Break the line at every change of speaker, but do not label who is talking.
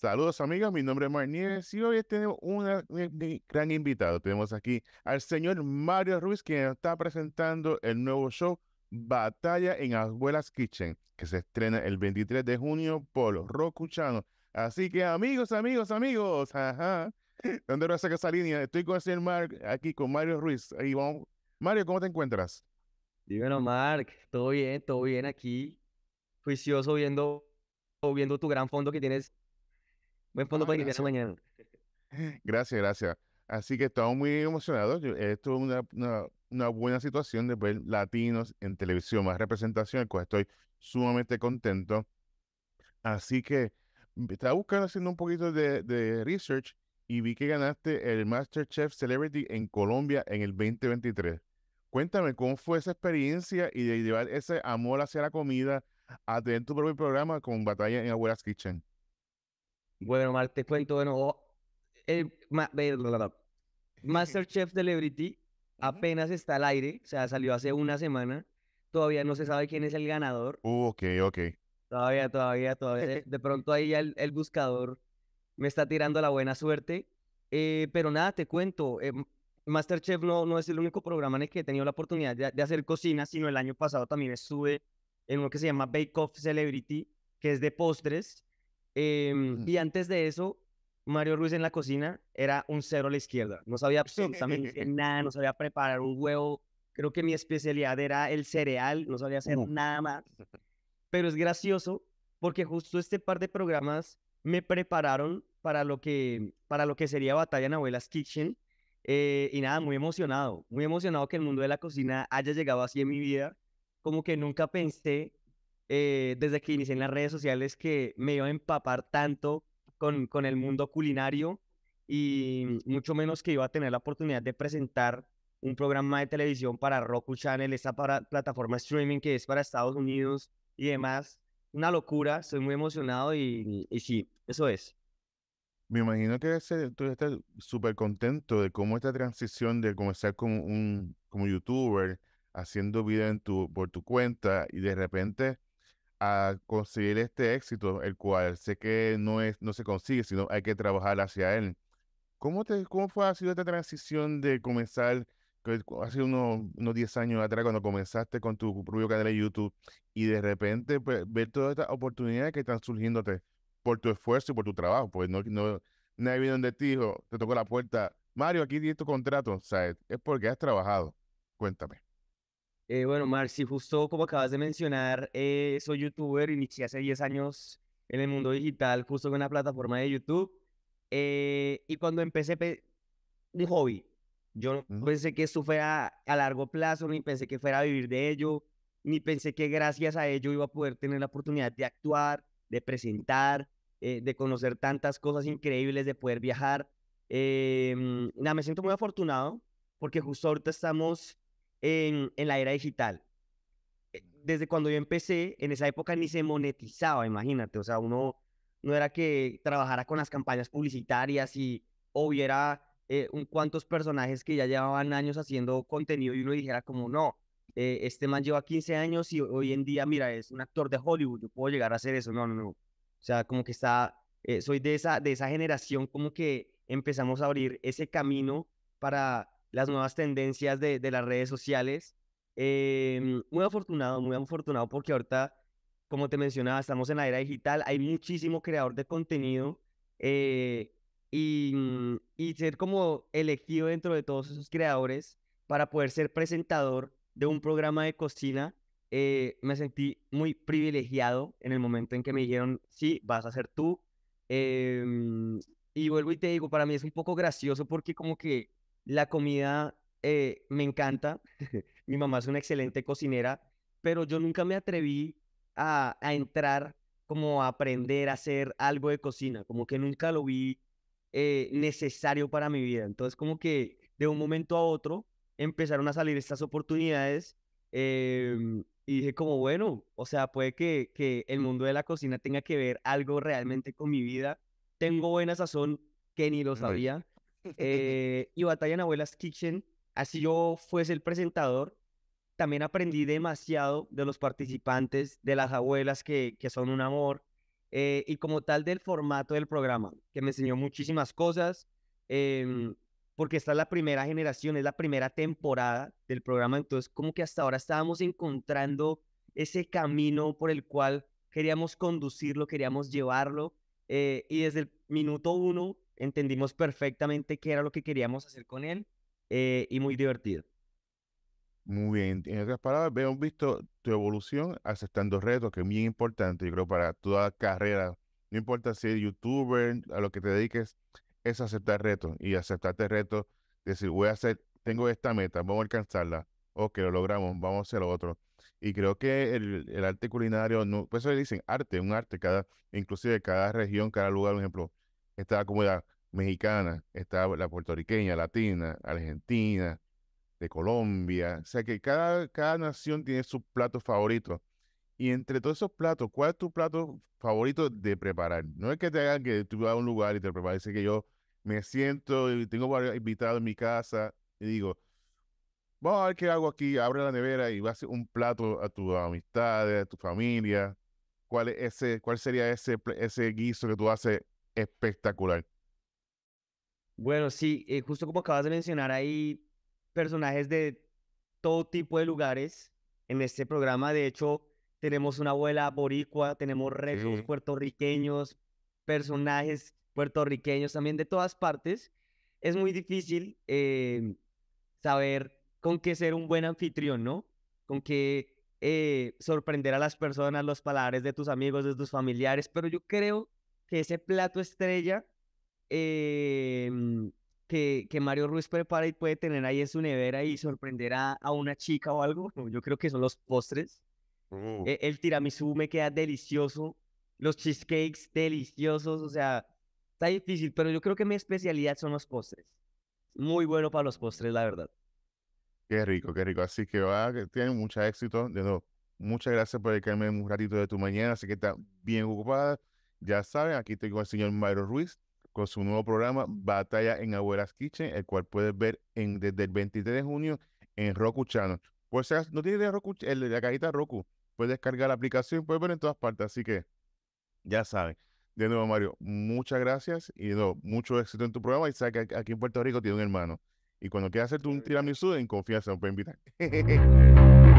Saludos amigos, mi nombre es Nieves mm. y hoy tenemos un gran invitado. Tenemos aquí al señor Mario Ruiz, quien está presentando el nuevo show Batalla en Abuelas Kitchen, que se estrena el 23 de junio por Rocuchano. Así que amigos, amigos, amigos, ajá. ¿Dónde vas a esa línea? Estoy con el señor Mark, aquí con Mario Ruiz. Ahí Mario, ¿cómo te encuentras? bueno, Mark. Todo bien,
todo bien aquí. Juicioso viendo, viendo tu gran fondo que tienes Buen mañana. Pues,
gracias, gracias. Así que estamos muy emocionados. esto es una, buena situación de ver latinos en televisión, más representación, el cual estoy sumamente contento. Así que mm, estaba buscando, haciendo un poquito de, de research y vi que ganaste el MasterChef Celebrity en Colombia en el 2023. Cuéntame cómo fue esa experiencia y de llevar ese amor hacia la comida a tener tu propio programa con Batalla en Abuela's Kitchen. Bueno,
mal te cuento, bueno, el, Masterchef Celebrity apenas está al aire, o sea, salió hace una semana, todavía no se sabe quién es el ganador.
Uh, ok, ok.
Todavía, todavía, todavía. De pronto ahí ya el, el buscador me está tirando la buena suerte. Eh, pero nada, te cuento, em, Masterchef no, no es el único programa en el que he tenido la oportunidad de, de, hacer cocina, sino el año pasado también estuve en uno que se llama Bake Off Celebrity, que es de postres. Em, y antes de eso, Mario Ruiz en la cocina era un cero a la izquierda. No sabía absolutamente nada, no sabía preparar un huevo. Creo que mi especialidad era el cereal, no sabía hacer nada más. Pero es gracioso porque justo este par de programas me prepararon para lo que, para lo que sería Batalla en Abuelas Kitchen. Eh, y nada, muy emocionado, muy emocionado que el mundo de la cocina haya llegado así en mi vida. Como que nunca pensé eh, desde que inicié en las redes sociales que me iba a empapar tanto con, con el mundo culinario y mucho menos que iba a tener la oportunidad de presentar un programa de televisión para Roku Channel, esa para, plataforma streaming que es para Estados Unidos y demás. Una locura, estoy muy emocionado y, sí, eso
es. Me imagino que tú estás súper contento de cómo esta transición de comenzar como un como youtuber, haciendo vida en tu, por tu cuenta y de repente a conseguir este éxito, el cual sé que no, es, no se consigue, sino hay que trabajar hacia él. ¿Cómo, te, cómo fue, ha sido esta transición de comenzar, hace unos, unos 10 años atrás, cuando comenzaste con tu propio canal de YouTube, y de repente pues, ver todas estas oportunidades que están surgiéndote por tu esfuerzo y por tu trabajo? Pues no, no nadie vino donde dijo te tocó la puerta, Mario, aquí tienes tu contrato, o sea, es porque has trabajado. Cuéntame. Eh, bueno, Marci, justo como acabas de
mencionar, eh, soy youtuber, inicié hace 10 años en el mundo digital, justo con la plataforma de YouTube. Eh, y cuando empecé mi hobby, yo no pensé que esto fuera a largo plazo, ni pensé que fuera a vivir de ello, ni pensé que gracias a ello iba a poder tener la oportunidad de actuar, de presentar, eh, de conocer tantas cosas increíbles, de poder viajar. Em, nada, me siento muy afortunado porque justo ahorita estamos en, la era digital. Eh, desde cuando yo empecé, en esa época ni se monetizaba, imagínate, o sea, uno no era que trabajara con las campañas publicitarias y hubiera eh, un cuantos personajes que ya llevaban años haciendo contenido y uno dijera como, no, eh, este man lleva 15 años y hoy en día, mira, es un actor de Hollywood, yo puedo llegar a hacer eso, no, no, no. O sea, como que está, soy de esa, de esa generación como que empezamos a abrir ese camino para las nuevas tendencias de, de las redes sociales. Em, muy afortunado, muy afortunado porque ahorita, como te mencionaba, estamos en la era digital, hay muchísimo creador de contenido eh, y, mm, y ser como elegido dentro de todos esos creadores para poder ser presentador de un programa de cocina eh, me sentí muy privilegiado en el momento en que me dijeron, sí, vas a ser tú. Em, y vuelvo y te digo, para mí es un poco gracioso porque como que la comida eh, me mm. encanta. Mi mamá es una excelente cocinera, pero yo nunca me atreví a, entrar como a aprender a hacer algo de cocina, como que nunca lo vi eh, necesario para mi vida. Entonces, como que de un momento a otro empezaron a salir estas oportunidades em, y dije como, bueno, o sea, puede que, que el mundo de la cocina tenga que ver algo realmente con mi vida. Tengo buena sazón que ni lo sabía. Eh, y Batalla en Abuelas Kitchen. Así yo fuese el presentador, también aprendí demasiado de los participantes, de las abuelas que, que son un amor, eh, y como tal del formato del programa, que me enseñó muchísimas cosas, em, porque esta es la primera generación, es la primera temporada del programa, entonces como que hasta ahora estábamos encontrando ese camino por el cual queríamos conducirlo, queríamos llevarlo, eh, y desde el minuto uno entendimos perfectamente qué era lo que queríamos hacer con él eh,
y muy divertido. Muy bien, en otras palabras, hemos visto tu evolución aceptando retos, que es muy importante, yo creo, para toda carrera. No importa si eres youtuber, a lo que te dediques, es aceptar retos y aceptarte retos, decir, voy a hacer, tengo esta meta, vamos a alcanzarla, ok, lo logramos, vamos a hacer lo otro. Y creo que el, arte culinario, no, por eso le dicen arte, un arte, cada, inclusive cada región, cada lugar, por ejemplo, está la comunidad mexicana, está la puertorriqueña, latina, argentina, de Colombia. O sea que cada, cada nación tiene sus platos favoritos. Y entre todos esos platos, ¿cuál es tu plato favorito de preparar? No es que te hagan que tú vas a un lugar y te prepares, es que yo me siento y tengo varios invitados en mi casa y digo, vamos a ver qué hago aquí, abre la nevera y vas a un plato a tus amistades, a tu familia. ¿Cuál, es ese, cuál sería ese, ese guiso que tú haces espectacular. Bueno, sí, eh, justo como acabas de mencionar, hay
personajes de todo tipo de lugares en este programa. De hecho, tenemos una abuela boricua, tenemos retos puertorriqueños, personajes puertorriqueños también de todas partes. Es muy difícil eh, saber con qué ser un buen anfitrión, ¿no? Con qué eh, sorprender a las personas, los palabras de tus amigos, de tus familiares, pero yo creo que ese plato estrella em, que, que, Mario Ruiz prepara y puede tener ahí en su nevera y sorprender a, una chica o algo, yo creo que son los postres. Uh. E, el, tiramisú me queda delicioso, los cheesecakes deliciosos, o sea, está difícil, pero yo creo que mi especialidad son los postres. Muy bueno para los postres, la verdad.
Qué rico, qué rico. Así que va, que tiene mucho éxito. De nuevo, muchas gracias por dedicarme un ratito de tu mañana. Así que está bien ocupada. Ya saben, aquí tengo al señor Mario Ruiz con su nuevo programa Batalla en Abuelas Kitchen, el cual puedes ver desde el 23 de junio en Roku Channel. Pues no tienes Roku, el, la cajita Roku, puedes descargar la aplicación, puedes ver en todas partes, así que ya saben. De nuevo, Mario, muchas gracias y mucho éxito en tu programa. Y sabes que aquí en Puerto Rico tiene un hermano. Y cuando quieras hacer tu un tiramisú, en confianza nos puede invitar.